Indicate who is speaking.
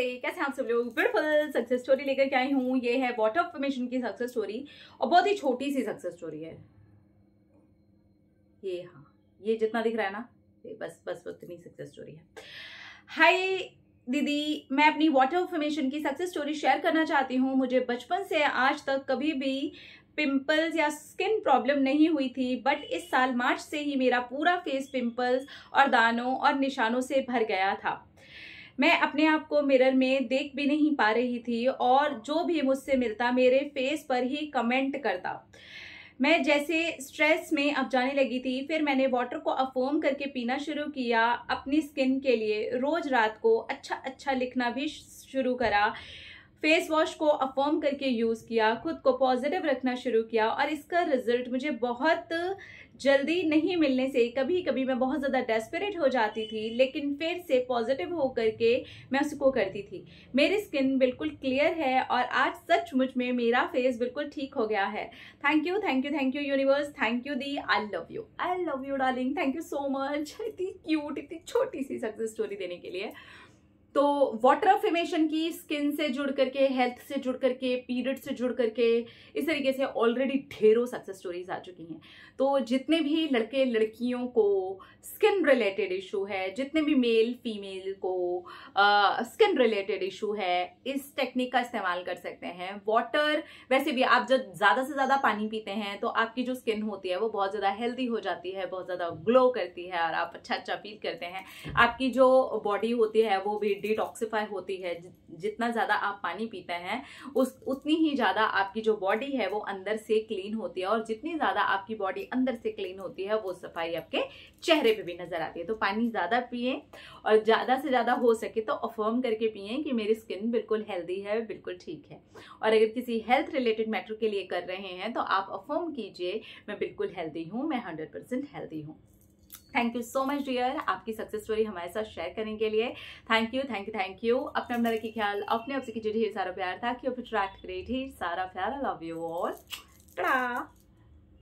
Speaker 1: नमस्ते कैसे आप सब लोग ब्यूटीफुल सक्सेस स्टोरी लेकर के आई हूँ ये है वाटर फॉर्मेशन की सक्सेस स्टोरी और बहुत ही छोटी सी सक्सेस स्टोरी है ये हाँ ये जितना दिख रहा है ना ये बस बस उतनी सक्सेस स्टोरी है हाय दीदी मैं अपनी वाटर फॉर्मेशन की सक्सेस स्टोरी शेयर करना चाहती हूँ मुझे बचपन से आज तक कभी भी पिंपल्स या स्किन प्रॉब्लम नहीं हुई थी बट इस साल मार्च से ही मेरा पूरा फेस पिंपल्स और दानों और निशानों से भर गया था मैं अपने आप को मिरर में देख भी नहीं पा रही थी और जो भी मुझसे मिलता मेरे फेस पर ही कमेंट करता मैं जैसे स्ट्रेस में अब जाने लगी थी फिर मैंने वाटर को अफोम करके पीना शुरू किया अपनी स्किन के लिए रोज़ रात को अच्छा अच्छा लिखना भी शुरू करा फेस वॉश को अफर्म करके यूज़ किया खुद को पॉजिटिव रखना शुरू किया और इसका रिजल्ट मुझे बहुत जल्दी नहीं मिलने से कभी कभी मैं बहुत ज़्यादा डेस्परेट हो जाती थी लेकिन फिर से पॉजिटिव हो करके मैं उसको करती थी मेरी स्किन बिल्कुल क्लियर है और आज सचमुच में मेरा फेस बिल्कुल ठीक हो गया है thank you thank you thank you universe thank you दी I love you I love you darling thank you so much इतनी क्यूट इतनी छोटी सी सक्सेस स्टोरी देने के लिए तो वाटर अफेमेशन की स्किन से जुड़ करके हेल्थ से जुड़ करके पीरियड से जुड़ करके इस तरीके से ऑलरेडी ढेरों सक्सेस स्टोरीज आ चुकी हैं तो जितने भी लड़के लड़कियों को स्किन रिलेटेड इशू है जितने भी मेल फीमेल को स्किन रिलेटेड इशू है इस टेक्निक का इस्तेमाल कर सकते हैं वाटर वैसे भी आप जब ज़्यादा से ज़्यादा पानी पीते हैं तो आपकी जो स्किन होती है वो बहुत ज़्यादा हेल्दी हो जाती है बहुत ज़्यादा ग्लो करती है और आप अच्छा अच्छा फील करते हैं आपकी जो बॉडी होती है वो भी डिटॉक्सिफाई होती है जितना ज़्यादा आप पानी पीते हैं उस उतनी ही ज़्यादा आपकी जो बॉडी है वो अंदर से क्लीन होती है और जितनी ज़्यादा आपकी बॉडी अंदर से क्लीन होती है वो सफाई आपके चेहरे पे भी नज़र आती है तो पानी ज़्यादा पिए और ज़्यादा से ज़्यादा हो सके तो अफर्म करके पिए कि मेरी स्किन बिल्कुल हेल्दी है बिल्कुल ठीक है और अगर किसी हेल्थ रिलेटेड मैटर के लिए कर रहे हैं तो आप अफर्म कीजिए मैं बिल्कुल हेल्दी हूँ मैं हंड्रेड हेल्दी हूँ thank you so much dear आपकी सक्सेस स्टोरी हमारे साथ शेयर करने के लिए thank you thank you thank you अपने अपना रखी ख्याल अपने आपसे से कीजिए ढेर सारा प्यार था कि अट्रैक्ट करिए ढेर सारा प्यार लव यू और